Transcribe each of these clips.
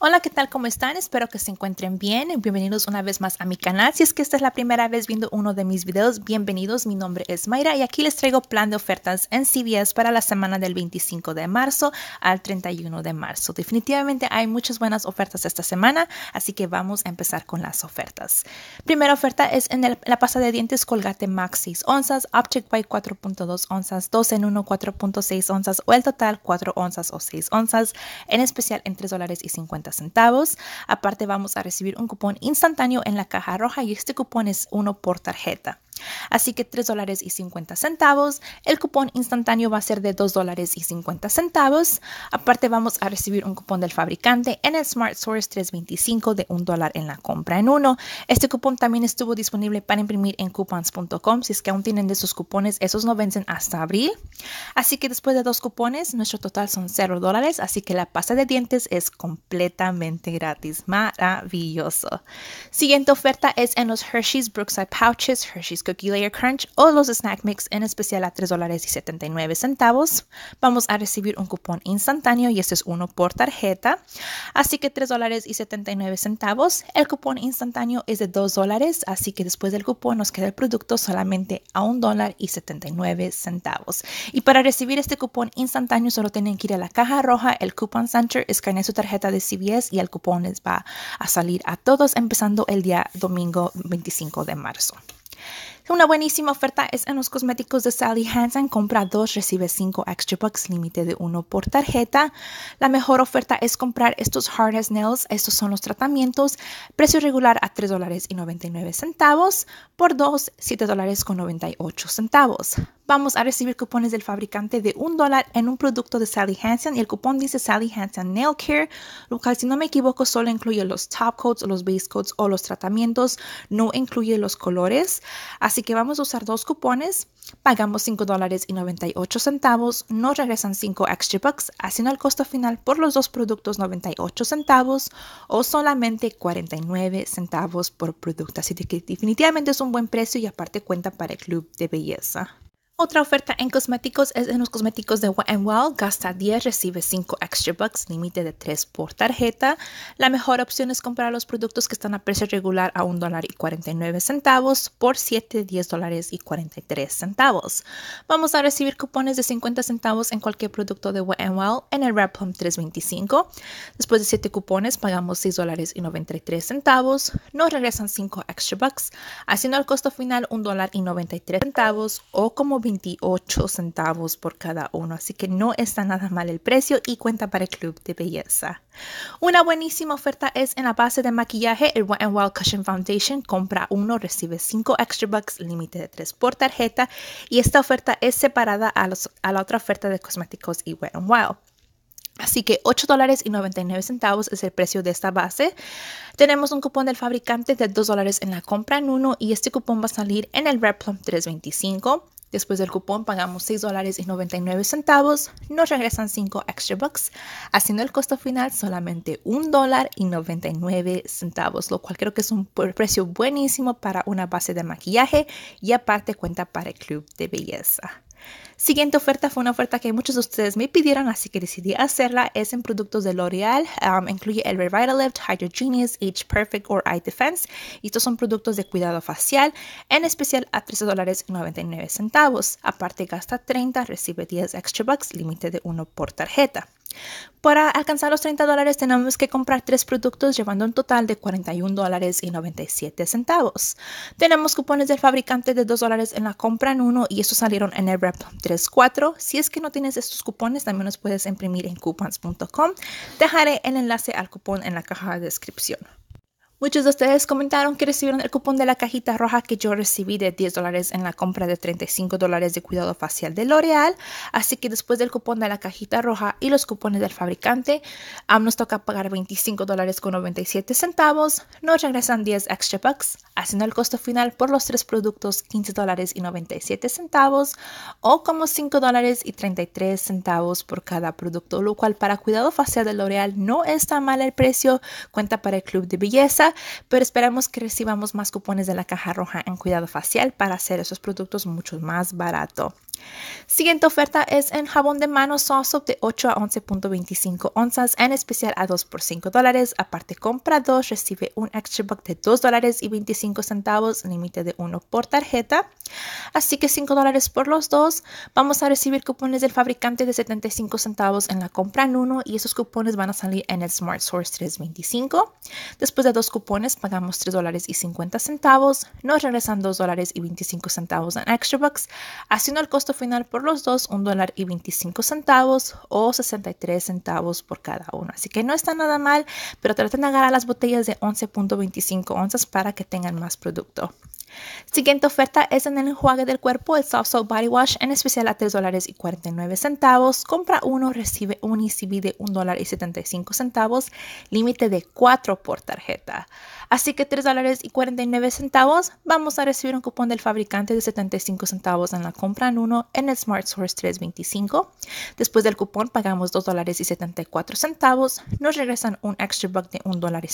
Hola, ¿qué tal? ¿Cómo están? Espero que se encuentren bien. Bienvenidos una vez más a mi canal. Si es que esta es la primera vez viendo uno de mis videos, bienvenidos. Mi nombre es Mayra y aquí les traigo plan de ofertas en CVS para la semana del 25 de marzo al 31 de marzo. Definitivamente hay muchas buenas ofertas esta semana, así que vamos a empezar con las ofertas. Primera oferta es en la pasta de dientes Colgate Max 6 onzas, Object by 4.2 onzas, 2 en 1 4.6 onzas o el total 4 onzas o 6 onzas, en especial en $3.50 centavos. Aparte vamos a recibir un cupón instantáneo en la caja roja y este cupón es uno por tarjeta. Así que 3 dólares y 50 centavos. El cupón instantáneo va a ser de 2 dólares y 50 centavos. Aparte vamos a recibir un cupón del fabricante en el Smart Source 325 de 1 dólar en la compra en uno. Este cupón también estuvo disponible para imprimir en coupons.com. Si es que aún tienen de sus cupones, esos no vencen hasta abril. Así que después de dos cupones, nuestro total son 0 dólares. Así que la pasta de dientes es completamente gratis. Maravilloso. Siguiente oferta es en los Hershey's Brookside Pouches, Hershey's Cookie Layer Crunch o los Snack Mix en especial a $3.79. Vamos a recibir un cupón instantáneo y este es uno por tarjeta. Así que $3.79. El cupón instantáneo es de $2, así que después del cupón nos queda el producto solamente a $1.79. Y para recibir este cupón instantáneo solo tienen que ir a la caja roja, el Coupon Center, escanear su tarjeta de CBS y el cupón les va a salir a todos empezando el día domingo 25 de marzo. Una buenísima oferta es en los cosméticos de Sally Hansen. Compra dos, recibe cinco extra bucks, límite de uno por tarjeta. La mejor oferta es comprar estos Hard Nails. Estos son los tratamientos. Precio regular a $3.99 por 2, $7.98 vamos a recibir cupones del fabricante de un dólar en un producto de Sally Hansen y el cupón dice Sally Hansen Nail Care, lo cual si no me equivoco solo incluye los top coats o los base coats o los tratamientos, no incluye los colores. Así que vamos a usar dos cupones, pagamos $5.98. dólares y centavos, nos regresan 5 extra bucks, haciendo el costo final por los dos productos 98 centavos o solamente 49 centavos por producto. Así que definitivamente es un buen precio y aparte cuenta para el club de belleza. Otra oferta en cosméticos es en los cosméticos de Wet n Wild. Gasta 10, recibe 5 extra bucks, límite de 3 por tarjeta. La mejor opción es comprar los productos que están a precio regular a $1.49 por 7, 10 Vamos a recibir cupones de 50 centavos en cualquier producto de Wet n Wild en el Wrap Home 325. Después de 7 cupones pagamos $6.93. Nos regresan 5 extra bucks, haciendo el costo final $1.93 o como 28 centavos por cada uno, así que no está nada mal el precio y cuenta para el club de belleza. Una buenísima oferta es en la base de maquillaje, el Wet n Wild Cushion Foundation. Compra uno, recibe 5 extra bucks, límite de 3 por tarjeta y esta oferta es separada a, la otra oferta de cosméticos y Wet n Wild. Así que 8 dólares y 99 centavos es el precio de esta base. Tenemos un cupón del fabricante de 2 dólares en la compra en uno y este cupón va a salir en el Plum 325. Después del cupón pagamos $6.99, dólares y centavos, nos regresan 5 extra bucks, haciendo el costo final solamente $1.99, dólar y centavos, lo cual creo que es un precio buenísimo para una base de maquillaje y aparte cuenta para el club de belleza. Siguiente oferta fue una oferta que muchos de ustedes me pidieron, así que decidí hacerla. Es en productos de L'Oreal, um, incluye el Revitalift, Lift, Age Perfect o Eye Defense. Y estos son productos de cuidado facial, en especial a $13.99 dólares centavos. Aparte gasta 30, recibe 10 extra bucks, límite de 1 por tarjeta. Para alcanzar los 30 dólares tenemos que comprar tres productos llevando un total de 41 dólares y 97 centavos. Tenemos cupones del fabricante de 2 dólares en la compra en uno y estos salieron en el rep 34. Si es que no tienes estos cupones también los puedes imprimir en coupons.com. Dejaré el enlace al cupón en la caja de descripción. Muchos de ustedes comentaron que recibieron el cupón de la cajita roja que yo recibí de 10 dólares en la compra de 35 dólares de cuidado facial de L'Oreal. Así que después del cupón de la cajita roja y los cupones del fabricante, um, nos toca pagar 25 dólares con Nos regresan 10 extra bucks, haciendo el costo final por los tres productos $15.97 dólares o como $5.33 dólares por cada producto, lo cual para cuidado facial de L'Oreal no está mal el precio, cuenta para el club de belleza pero esperamos que recibamos más cupones de la caja roja en cuidado facial para hacer esos productos mucho más barato. Siguiente oferta es en jabón de manos Soft de 8 a 11.25 onzas, en especial a 2 por 5 dólares. Aparte, compra 2, recibe un extra buck de 2 dólares y 25 centavos, límite de 1 por tarjeta. Así que 5 dólares por los dos. Vamos a recibir cupones del fabricante de 75 centavos en la compra en uno y esos cupones van a salir en el Smart Source 325. Después de dos cupones pagamos 3 dólares y 50 centavos. Nos regresan 2 dólares y 25 centavos en extra bucks, haciendo el costo final por los dos, un dólar y 25 centavos o 63 centavos por cada uno. Así que no está nada mal, pero traten de agarrar las botellas de 11.25 onzas para que tengan más producto. Siguiente oferta es en el enjuague del cuerpo, el Soft Body Wash, en especial a $3 dólares y 49 centavos. Compra uno, recibe un icb de dólar y 75 centavos, límite de 4 por tarjeta. Así que $3.49, dólares y centavos vamos a recibir un cupón del fabricante de 75 centavos en la compra en uno en el Smart Source 325. Después del cupón pagamos $2.74, dólares y centavos. Nos regresan un extra buck de $1.75, dólar y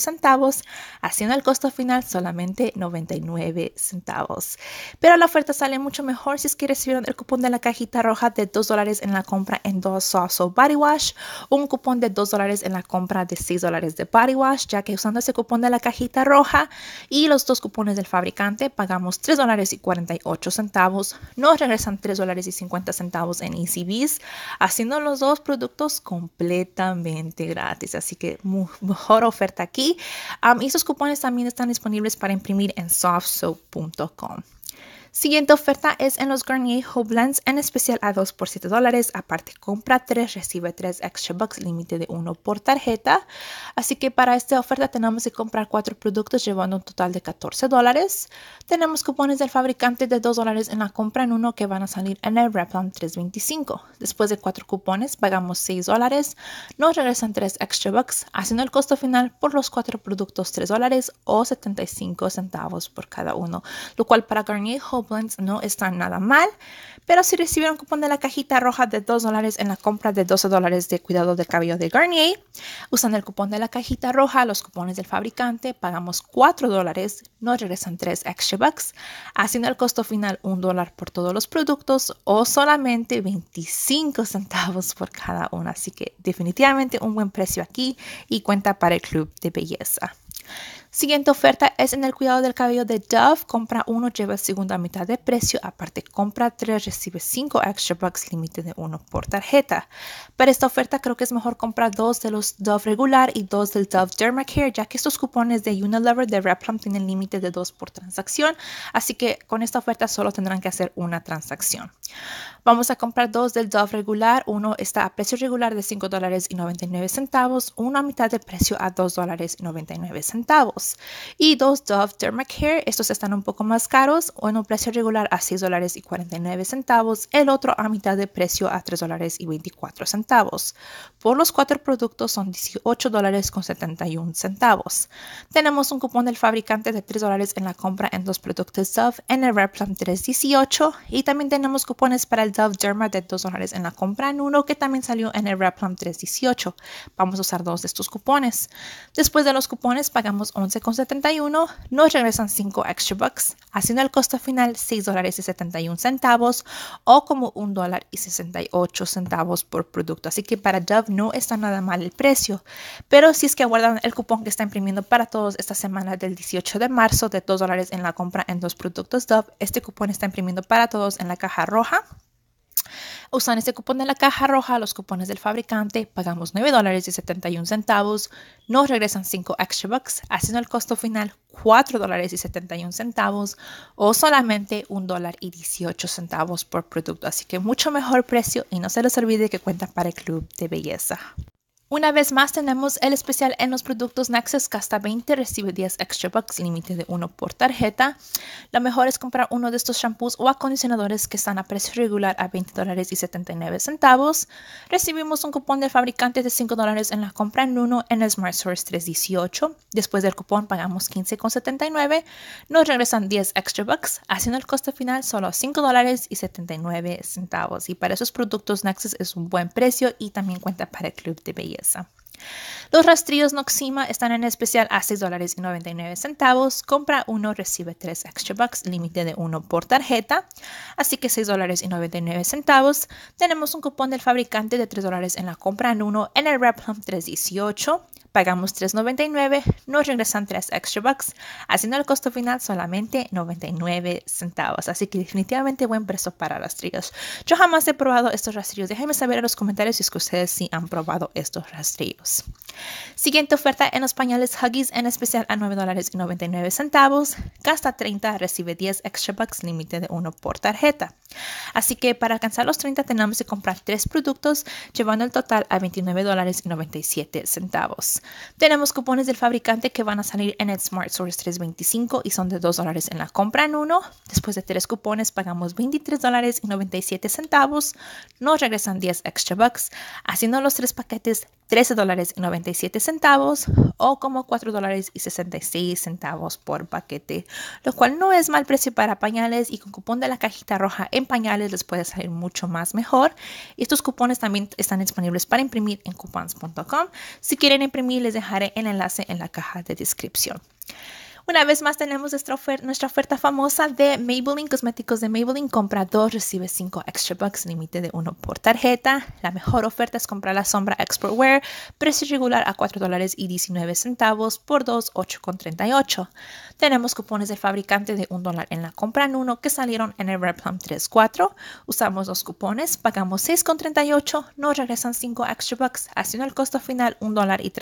centavos, haciendo el costo final solamente 99 centavos. Pero la oferta sale mucho mejor si es que recibieron el cupón de la cajita roja de 2 dólares en la compra en dos Sauce Body Wash, un cupón de 2 dólares en la compra de 6 dólares de Body Wash, ya que usando ese cupón de la cajita roja y los dos cupones del fabricante. Pagamos $3.48, dólares y centavos. Nos regresan $3.50 dólares y centavos en ECBs, haciendo los dos productos completamente gratis. Así que mejor oferta aquí. y estos cupones también están disponibles para imprimir en softsoap.com. Siguiente oferta es en los Garnier Hoblands, en especial a 2 por 7 dólares. Aparte, compra 3, recibe 3 extra bucks, límite de 1 por tarjeta. Así que para esta oferta tenemos que comprar 4 productos, llevando un total de 14 dólares. Tenemos cupones del fabricante de 2 dólares en la compra en uno que van a salir en el Replan 325. Después de 4 cupones, pagamos 6 dólares. Nos regresan 3 extra bucks, haciendo el costo final por los 4 productos 3 dólares o 75 centavos por cada uno. Lo cual para Garnier Hoblands Blends no están nada mal, pero si recibieron cupón de la cajita roja de 2 dólares en la compra de 12 dólares de cuidado de cabello de Garnier, usando el cupón de la cajita roja, los cupones del fabricante, pagamos 4 dólares, nos regresan 3 extra bucks, haciendo el costo final 1 dólar por todos los productos o solamente 25 centavos por cada uno. Así que definitivamente un buen precio aquí y cuenta para el club de belleza. Siguiente oferta es en el cuidado del cabello de Dove. Compra uno, lleva segunda mitad de precio. Aparte, compra tres, recibe cinco extra bucks, límite de uno por tarjeta. Para esta oferta, creo que es mejor comprar dos de los Dove regular y dos del Dove Dermacare, ya que estos cupones de Unilever de Replum tienen límite de dos por transacción. Así que con esta oferta solo tendrán que hacer una transacción. Vamos a comprar dos del Dove regular. Uno está a precio regular de $5.99, uno a mitad de precio a $2.99. Y dos Dove Dermacare, estos están un poco más caros, o en un precio regular a $6.49 dólares y centavos, el otro a mitad de precio a $3.24 dólares y centavos. Por los cuatro productos son $18.71 dólares con centavos. Tenemos un cupón del fabricante de 3 dólares en la compra en los productos Dove en el plan 318 y también tenemos cupones para el Dove Derma de 2 dólares en la compra en uno que también salió en el plan 318. Vamos a usar dos de estos cupones. Después de los cupones pagamos 11 11,71, nos regresan 5 extra bucks, haciendo el costo final 6 dólares y 71 centavos o como 1 dólar y 68 centavos por producto. Así que para Dove no está nada mal el precio, pero si es que aguardan el cupón que está imprimiendo para todos esta semana del 18 de marzo de 2 dólares en la compra en dos productos Dove, este cupón está imprimiendo para todos en la caja roja. Usan este cupón de la caja roja, los cupones del fabricante, pagamos $9.71, dólares nos regresan 5 extra bucks, haciendo el costo final $4.71 dólares o solamente $1.18 por producto. Así que mucho mejor precio y no se les olvide que cuentan para el club de belleza. Una vez más tenemos el especial en los productos Nexus, hasta 20, recibe 10 extra bucks, límite de 1 por tarjeta. Lo mejor es comprar uno de estos shampoos o acondicionadores que están a precio regular a 20 dólares y 79 centavos. Recibimos un cupón del fabricante de 5 dólares en la compra en uno en Smart Source 318. Después del cupón pagamos 15,79. Nos regresan 10 extra bucks, haciendo el costo final solo 5 dólares y 79 centavos. Y para esos productos Nexus es un buen precio y también cuenta para el club de belleza. Los rastrillos Noxima están en especial a $6.99. Compra uno, recibe 3 extra bucks, límite de uno por tarjeta. Así que $6.99. Tenemos un cupón del fabricante de $3 en la compra en uno en el Rep 318 Pagamos $3.99, nos regresan 3 extra bucks, haciendo el costo final solamente 99 centavos. Así que definitivamente buen precio para rastrillos. Yo jamás he probado estos rastrillos. Déjenme saber en los comentarios si es que ustedes sí han probado estos rastrillos. Siguiente oferta en los pañales Huggies en especial a $9.99. Gasta 30, recibe 10 extra bucks, límite de uno por tarjeta. Así que para alcanzar los 30 tenemos que comprar 3 productos, llevando el total a $29.97. Tenemos cupones del fabricante que van a salir en el Smart Source 325 y son de 2 dólares en la compra en uno. Después de tres cupones pagamos 23 dólares y 97 centavos. Nos regresan 10 extra bucks, haciendo los tres paquetes 13 dólares y 97 centavos o como 4 dólares y 66 centavos por paquete, lo cual no es mal precio para pañales y con cupón de la cajita roja en pañales les puede salir mucho más mejor. estos cupones también están disponibles para imprimir en coupons.com. Si quieren imprimir y les dejaré el enlace en la caja de descripción. Una vez más tenemos nuestra oferta, famosa de Maybelline, cosméticos de Maybelline. Compra dos, recibe 5 extra bucks, límite de uno por tarjeta. La mejor oferta es comprar la sombra Expert Wear, precio regular a $4.19 dólares y 19 centavos por 2, 8,38. Tenemos cupones de fabricante de un dólar en la compra en uno que salieron en el Red Plum 3.4. Usamos los cupones, pagamos 6,38, nos regresan 5 extra bucks, haciendo el costo final $1.38 dólar y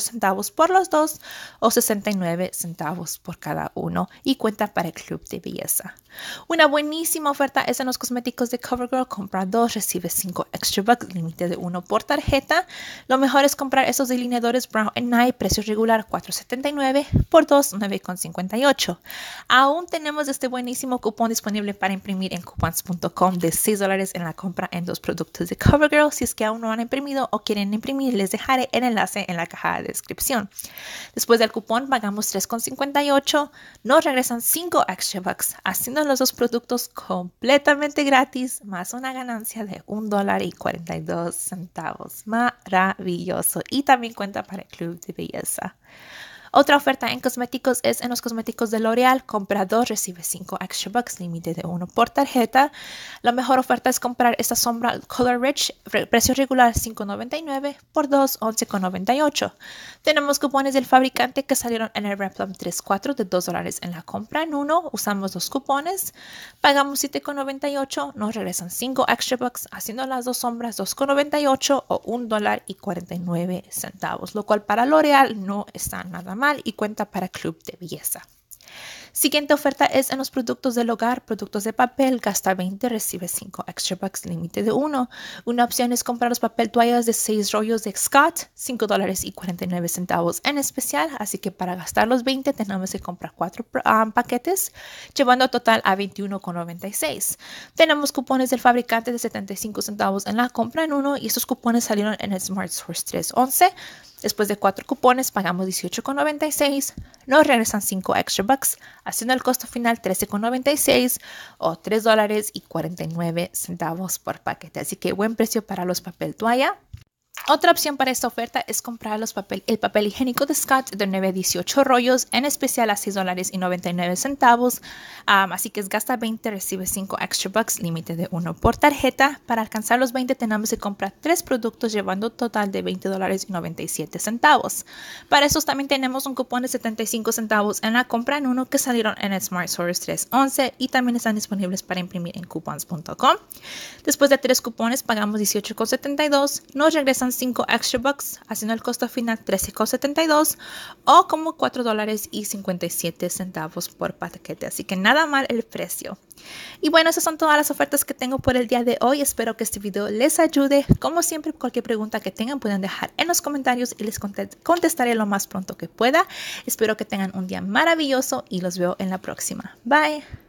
centavos por los dos o 69 centavos por cada uno y cuenta para el club de belleza. Una buenísima oferta es en los cosméticos de CoverGirl. Compra dos, recibe cinco extra bucks, límite de uno por tarjeta. Lo mejor es comprar estos delineadores Brown Night, precio regular $4.79 por 2, 9.58. Aún tenemos este buenísimo cupón disponible para imprimir en coupons.com de 6 dólares en la compra en dos productos de CoverGirl. Si es que aún no han imprimido o quieren imprimir, les dejaré el enlace en la caja de descripción. Después del cupón pagamos 3.50 no nos regresan 5 extra bucks, haciendo los dos productos completamente gratis, más una ganancia de $1.42. dólar y 42 centavos. Maravilloso. Y también cuenta para el Club de Belleza. Otra oferta en cosméticos es en los cosméticos de L'Oreal. Comprador recibe 5 extra bucks, límite de uno por tarjeta. La mejor oferta es comprar esta sombra Color Rich, precio regular 5.99 por 2, 11.98. Tenemos cupones del fabricante que salieron en el Replum 34 de 2 dólares en la compra en uno. Usamos dos cupones, pagamos 7.98, nos regresan 5 extra bucks, haciendo las dos sombras 2.98 o $1.49, lo cual para L'Oreal no está nada mal y cuenta para club de belleza. Siguiente oferta es en los productos del hogar, productos de papel, gasta 20, recibe 5 extra bucks, límite de 1. Una opción es comprar los papel toallas de 6 rollos de Scott, 5 dólares y 49 centavos en especial, así que para gastar los 20 tenemos que comprar 4 um, paquetes, llevando total a 21,96. Tenemos cupones del fabricante de 75 centavos en la compra en uno y estos cupones salieron en el Smart Source 311. Después de cuatro cupones pagamos 18,96, nos regresan 5 extra bucks, haciendo el costo final 13,96 o $3.49 dólares y 49 centavos por paquete. Así que buen precio para los papel toalla otra opción para esta oferta es comprar los el papel higiénico de Scott de 918 rollos, en especial a $6.99 dólares y centavos. así que gasta 20, recibe 5 extra bucks, límite de 1 por tarjeta. Para alcanzar los 20 tenemos que comprar 3 productos llevando total de $20.97 dólares y centavos. Para estos también tenemos un cupón de 75 centavos en la compra en uno que salieron en Smart Source 311 y también están disponibles para imprimir en coupons.com. Después de 3 cupones pagamos 18,72, nos regresan 5 extra bucks, haciendo el costo final 13,72 o como 4 dólares y 57 centavos por paquete. Así que nada mal el precio. Y bueno, esas son todas las ofertas que tengo por el día de hoy. Espero que este video les ayude. Como siempre, cualquier pregunta que tengan pueden dejar en los comentarios y les contestaré lo más pronto que pueda. Espero que tengan un día maravilloso y los veo en la próxima. Bye.